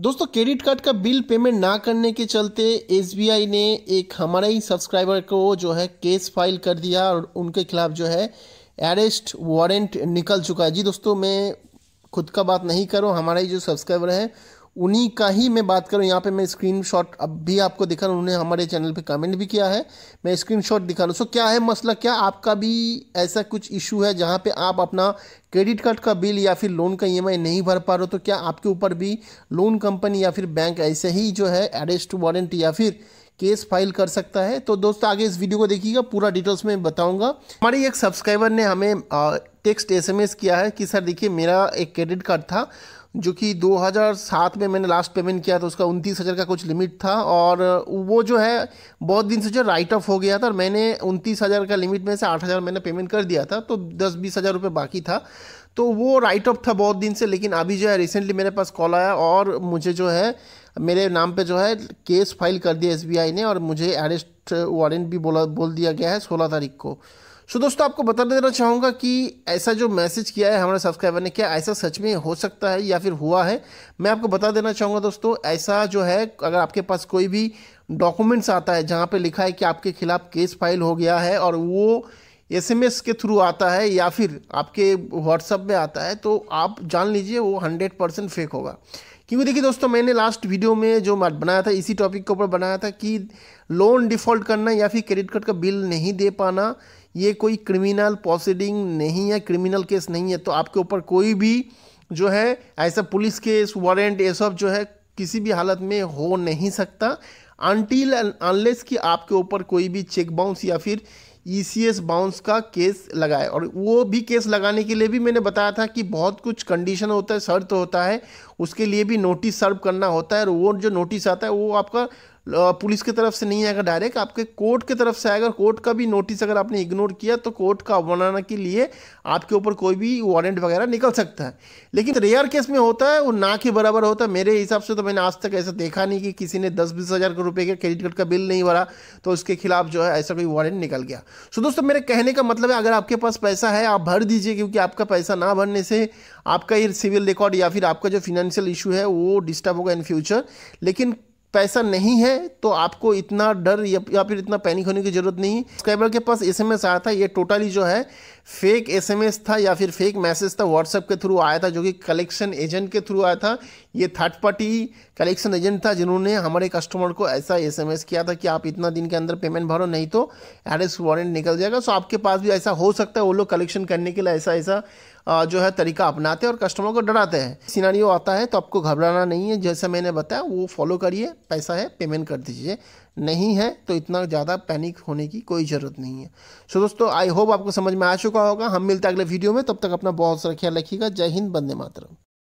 दोस्तों credit card का bill payment ना करने के चलते एस ने एक हमारे ही सब्सक्राइबर को जो है केस फाइल कर दिया और उनके खिलाफ जो है अरेस्ट वारंट निकल चुका है जी दोस्तों मैं खुद का बात नहीं करूँ हमारा ही जो सब्सक्राइबर है उन्हीं का ही मैं बात करूं यहाँ पे मैं स्क्रीनशॉट अब भी आपको दिखा रहा हूँ उन्होंने हमारे चैनल पे कमेंट भी किया है मैं स्क्रीनशॉट दिखा रहा हूँ सो क्या है मसला क्या आपका भी ऐसा कुछ इशू है जहाँ पे आप अपना क्रेडिट कार्ड का बिल या फिर लोन का ई e नहीं भर पा रहे हो तो क्या आपके ऊपर भी लोन कंपनी या फिर बैंक ऐसे ही जो है अरेस्ट वारंट या फिर केस फाइल कर सकता है तो दोस्तों आगे इस वीडियो को देखिएगा पूरा डिटेल्स में बताऊंगा हमारे एक सब्सक्राइबर ने हमें टेक्स्ट एसएमएस किया है कि सर देखिए मेरा एक क्रेडिट कार्ड था जो कि 2007 में मैंने लास्ट पेमेंट किया था उसका उनतीस हज़ार का कुछ लिमिट था और वो जो है बहुत दिन से जो राइट ऑफ हो गया था और मैंने उनतीस हज़ार का लिमिट में से आठ हज़ार मैंने पेमेंट कर दिया था तो दस बीस हज़ार रुपये बाकी था तो वो राइट ऑफ था बहुत दिन से लेकिन अभी जो है रिसेंटली मेरे पास कॉल आया और मुझे जो है मेरे नाम पे जो है केस फाइल कर दिया एसबीआई ने और मुझे अरेस्ट वारंट भी बोला बोल दिया गया है सोलह तारीख को सो दोस्तों आपको बता देना चाहूँगा कि ऐसा जो मैसेज किया है हमारे सब्सक्राइबर ने क्या ऐसा सच में हो सकता है या फिर हुआ है मैं आपको बता देना चाहूँगा दोस्तों ऐसा जो है अगर आपके पास कोई भी डॉक्यूमेंट्स आता है जहाँ पे लिखा है कि आपके खिलाफ केस फाइल हो गया है और वो एसएमएस के थ्रू आता है या फिर आपके व्हाट्सअप में आता है तो आप जान लीजिए वो हंड्रेड परसेंट फेक होगा क्योंकि देखिए दोस्तों मैंने लास्ट वीडियो में जो बनाया था इसी टॉपिक के ऊपर बनाया था कि लोन डिफ़ॉल्ट करना या फिर क्रेडिट कार्ड का बिल नहीं दे पाना ये कोई क्रिमिनल प्रोसीडिंग नहीं है क्रिमिनल केस नहीं है तो आपके ऊपर कोई भी जो है ऐसा पुलिस केस वारंट ये सब जो है किसी भी हालत में हो नहीं सकता अनटिल अनलेस कि आपके ऊपर कोई भी चेक बाउंस या फिर ईसीएस e बाउंस का केस लगाए और वो भी केस लगाने के लिए भी मैंने बताया था कि बहुत कुछ कंडीशन होता है शर्त होता है उसके लिए भी नोटिस सर्व करना होता है और वो जो नोटिस आता है वो आपका पुलिस की तरफ से नहीं आएगा डायरेक्ट आपके कोर्ट की तरफ से आएगा कोर्ट का भी नोटिस अगर आपने इग्नोर किया तो कोर्ट का अवमानना के लिए आपके ऊपर कोई भी वारंट वगैरह निकल सकता है लेकिन रेयर केस में होता है वो ना के बराबर होता है मेरे हिसाब से तो मैंने आज तक ऐसा देखा नहीं कि किसी ने दस बीस हज़ार रुपये के क्रेडिट कार्ड का बिल नहीं भरा तो उसके खिलाफ जो है ऐसा कोई वारंट निकल गया सो दोस्तों मेरे कहने का मतलब है अगर आपके पास पैसा है आप भर दीजिए क्योंकि आपका पैसा ना भरने से आपका ये सिविल रिकॉर्ड या फिर आपका जो फिनेंशियल इशू है वो डिस्टर्ब होगा इन फ्यूचर लेकिन पैसा नहीं है तो आपको इतना डर या फिर इतना पैनिक होने की जरूरत नहीं सब्सक्राइबर के पास एस एम आया था ये टोटली जो है फेक एसएमएस था या फिर फेक मैसेज था व्हाट्सएप के थ्रू आया था जो कि कलेक्शन एजेंट के थ्रू आया था ये थर्ड पार्टी कलेक्शन एजेंट था जिन्होंने हमारे कस्टमर को ऐसा एसएमएस किया था कि आप इतना दिन के अंदर पेमेंट भरो नहीं तो एड्रेस वारंट निकल जाएगा सो आपके पास भी ऐसा हो सकता है वो लोग कलेक्शन करने के लिए ऐसा ऐसा जो है तरीका अपनाते हैं और कस्टमर को डराते हैं सीनारी आता है तो आपको घबराना नहीं है जैसा मैंने बताया वो फॉलो करिए पैसा है पेमेंट कर दीजिए नहीं है तो इतना ज़्यादा पैनिक होने की कोई ज़रूरत नहीं है सो दोस्तों आई होप आपको समझ में आ चुका चुका होगा हम मिलते हैं अगले वीडियो में तब तक अपना बहुत सारा ख्याल रखिएगा जय हिंद बंदे मातरम